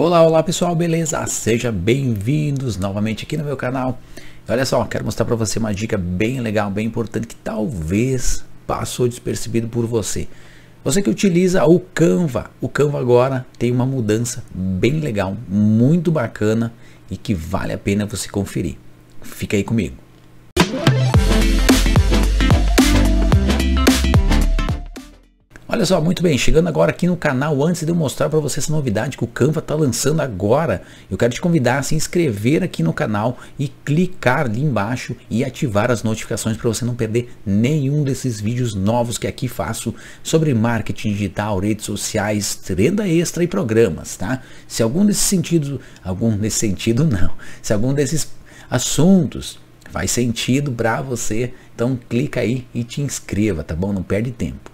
Olá, olá pessoal, beleza? Sejam bem-vindos novamente aqui no meu canal. Olha só, quero mostrar para você uma dica bem legal, bem importante que talvez passou despercebido por você. Você que utiliza o Canva, o Canva agora tem uma mudança bem legal, muito bacana e que vale a pena você conferir. Fica aí comigo. Olha só, muito bem, chegando agora aqui no canal, antes de eu mostrar para você essa novidade que o Canva está lançando agora, eu quero te convidar a se inscrever aqui no canal e clicar ali embaixo e ativar as notificações para você não perder nenhum desses vídeos novos que aqui faço sobre marketing digital, redes sociais, renda extra e programas, tá? Se algum desses sentidos, algum nesse sentido não, se algum desses assuntos faz sentido para você, então clica aí e te inscreva, tá bom? Não perde tempo.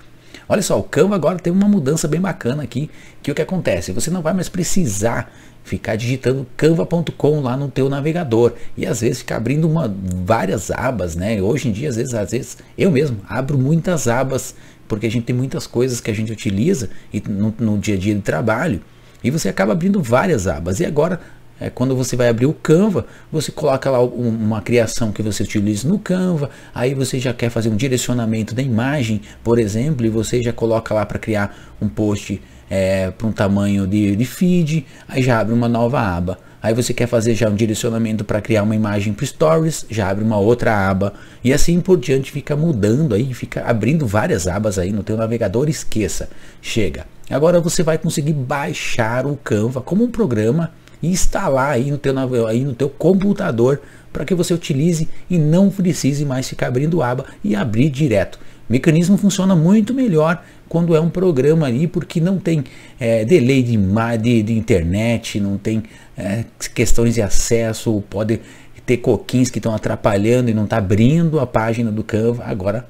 Olha só, o Canva agora tem uma mudança bem bacana aqui, que é o que acontece? Você não vai mais precisar ficar digitando canva.com lá no teu navegador e às vezes ficar abrindo uma, várias abas, né? Hoje em dia, às vezes, às vezes eu mesmo abro muitas abas porque a gente tem muitas coisas que a gente utiliza no, no dia a dia do trabalho e você acaba abrindo várias abas. E agora é, quando você vai abrir o Canva, você coloca lá uma criação que você utiliza no Canva, aí você já quer fazer um direcionamento da imagem, por exemplo, e você já coloca lá para criar um post é, para um tamanho de, de feed, aí já abre uma nova aba. Aí você quer fazer já um direcionamento para criar uma imagem para Stories, já abre uma outra aba e assim por diante fica mudando aí, fica abrindo várias abas aí no teu navegador, esqueça, chega. Agora você vai conseguir baixar o Canva como um programa e instalar aí no teu, aí no teu computador para que você utilize e não precise mais ficar abrindo aba e abrir direto. O mecanismo funciona muito melhor quando é um programa ali, porque não tem é, delay de, de, de, internet, não tem é, questões de acesso, pode ter coquins que estão atrapalhando e não está abrindo a página do Canva. Agora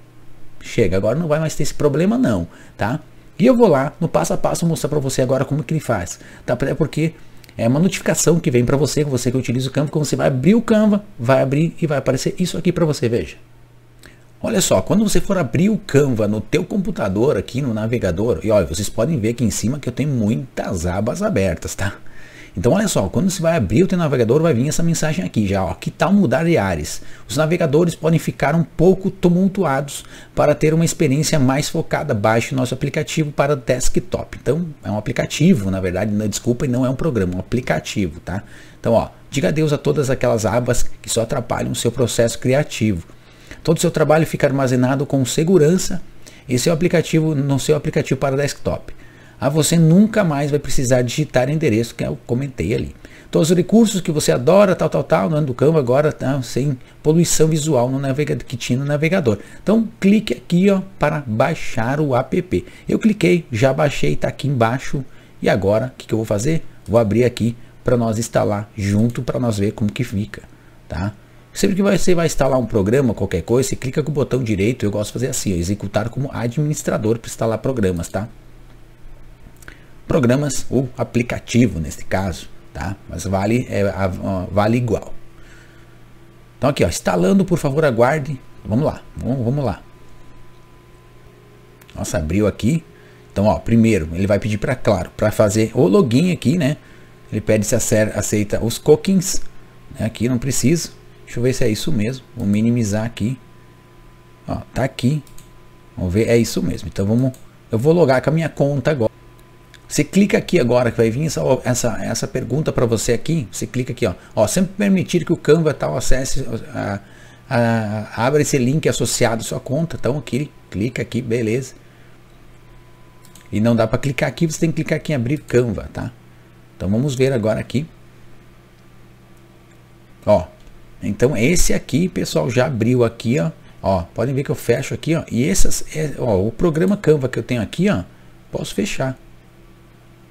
chega, agora não vai mais ter esse problema não, tá? E eu vou lá no passo a passo mostrar para você agora como que ele faz, tá? porque é uma notificação que vem para você, você que utiliza o Canva, quando você vai abrir o Canva, vai abrir e vai aparecer isso aqui para você, veja. Olha só, quando você for abrir o Canva no teu computador aqui no navegador, e olha, vocês podem ver aqui em cima que eu tenho muitas abas abertas, tá? Então olha só, quando você vai abrir o teu navegador, vai vir essa mensagem aqui já, ó, que tal mudar de áreas? Os navegadores podem ficar um pouco tumultuados para ter uma experiência mais focada, baixe nosso aplicativo para desktop. Então é um aplicativo, na verdade, não, né, desculpa, não é um programa, é um aplicativo, tá? Então ó, diga adeus a todas aquelas abas que só atrapalham o seu processo criativo. Todo o seu trabalho fica armazenado com segurança e seu é aplicativo no seu aplicativo para desktop. Ah, você nunca mais vai precisar digitar endereço, que é eu comentei ali. Todos então, os recursos que você adora, tal, tal, tal, no ano do Canva agora tá sem poluição visual no navegador, que tinha no navegador. Então clique aqui ó, para baixar o app. Eu cliquei, já baixei, está aqui embaixo. E agora, o que, que eu vou fazer? Vou abrir aqui para nós instalar junto, para nós ver como que fica. Tá? Sempre que você vai instalar um programa, qualquer coisa, você clica com o botão direito, eu gosto de fazer assim, ó, executar como administrador para instalar programas, tá? programas ou aplicativo nesse caso, tá? Mas vale, é, a, a, vale igual. Então aqui, ó, instalando, por favor, aguarde. Vamos lá, vamos, vamos lá. Nossa, abriu aqui. Então, ó, primeiro ele vai pedir para claro, para fazer o login aqui, né? Ele pede se aceita os cookies. Né? Aqui não preciso. Deixa eu ver se é isso mesmo. Vou minimizar aqui. Ó, tá aqui. Vamos ver, é isso mesmo. Então vamos, eu vou logar com a minha conta agora. Você clica aqui agora que vai vir essa, essa, essa pergunta para você aqui. Você clica aqui, ó. ó. Sempre permitir que o Canva tal acesse, a, a, abra esse link associado à sua conta. Então aqui, clica aqui, beleza. E não dá para clicar aqui, você tem que clicar aqui em abrir Canva, tá? Então vamos ver agora aqui. Ó, então esse aqui, pessoal, já abriu aqui, ó. Ó, podem ver que eu fecho aqui, ó. E essas, é, ó, o programa Canva que eu tenho aqui, ó, posso fechar.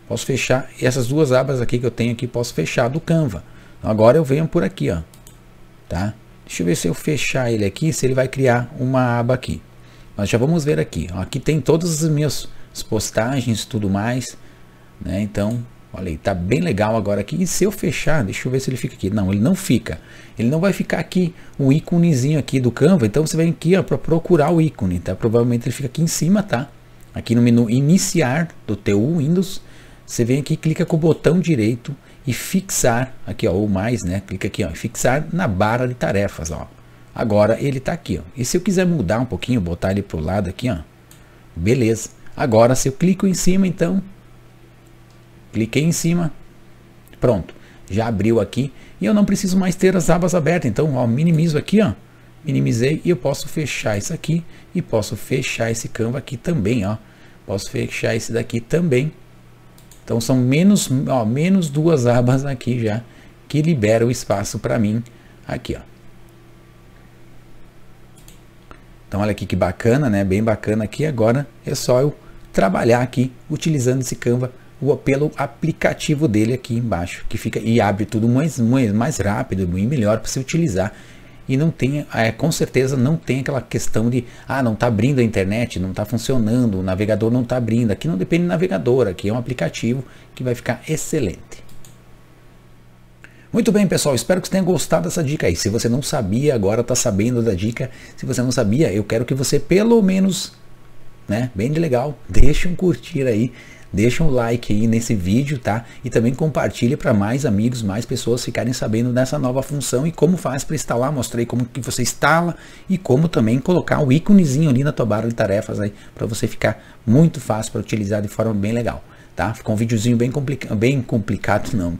Posso fechar essas duas abas aqui que eu tenho aqui, posso fechar do Canva. Então, agora eu venho por aqui, ó, tá? Deixa eu ver se eu fechar ele aqui, se ele vai criar uma aba aqui. Nós já vamos ver aqui. Ó, aqui tem todas as minhas postagens tudo mais, né? Então, olha aí, tá bem legal agora aqui. E se eu fechar, deixa eu ver se ele fica aqui. Não, ele não fica. Ele não vai ficar aqui, um íconezinho aqui do Canva. Então, você vem aqui, ó, para procurar o ícone, tá? Provavelmente ele fica aqui em cima, tá? Aqui no menu iniciar do teu Windows, você vem aqui, clica com o botão direito e fixar, aqui ó, ou mais, né? Clica aqui ó, e fixar na barra de tarefas, ó. Agora ele está aqui, ó. E se eu quiser mudar um pouquinho, botar ele para o lado aqui, ó. Beleza. Agora se eu clico em cima, então. Cliquei em cima. Pronto. Já abriu aqui e eu não preciso mais ter as abas abertas. Então, ó, minimizo aqui, ó. Minimizei e eu posso fechar isso aqui e posso fechar esse Canva aqui também, ó. Posso fechar esse daqui também. Então são menos, ó, menos duas abas aqui já que libera o espaço para mim aqui, ó. Então olha aqui que bacana, né? Bem bacana aqui. Agora é só eu trabalhar aqui utilizando esse Canva pelo aplicativo dele aqui embaixo, que fica e abre tudo mais, mais, mais rápido e melhor para você utilizar e não tem, é, com certeza não tem aquela questão de ah, não está abrindo a internet, não está funcionando, o navegador não está abrindo. Aqui não depende do navegador, aqui é um aplicativo que vai ficar excelente. Muito bem, pessoal, espero que tenha gostado dessa dica aí. Se você não sabia, agora está sabendo da dica. Se você não sabia, eu quero que você pelo menos, né, bem de legal, deixe um curtir aí Deixa um like aí nesse vídeo, tá? E também compartilha para mais amigos, mais pessoas ficarem sabendo dessa nova função e como faz para instalar. Mostrei como que você instala e como também colocar o íconezinho ali na tua barra de tarefas aí para você ficar muito fácil para utilizar de forma bem legal, tá? Ficou um videozinho bem, complicado? bem complicado, não.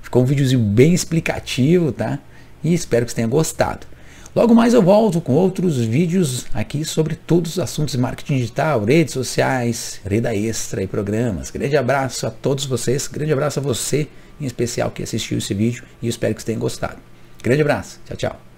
Ficou um videozinho bem explicativo, tá? E espero que você tenha gostado. Logo mais eu volto com outros vídeos aqui sobre todos os assuntos de marketing digital, redes sociais, renda extra e programas. Grande abraço a todos vocês, grande abraço a você em especial que assistiu esse vídeo e espero que vocês tenham gostado. Grande abraço, tchau, tchau.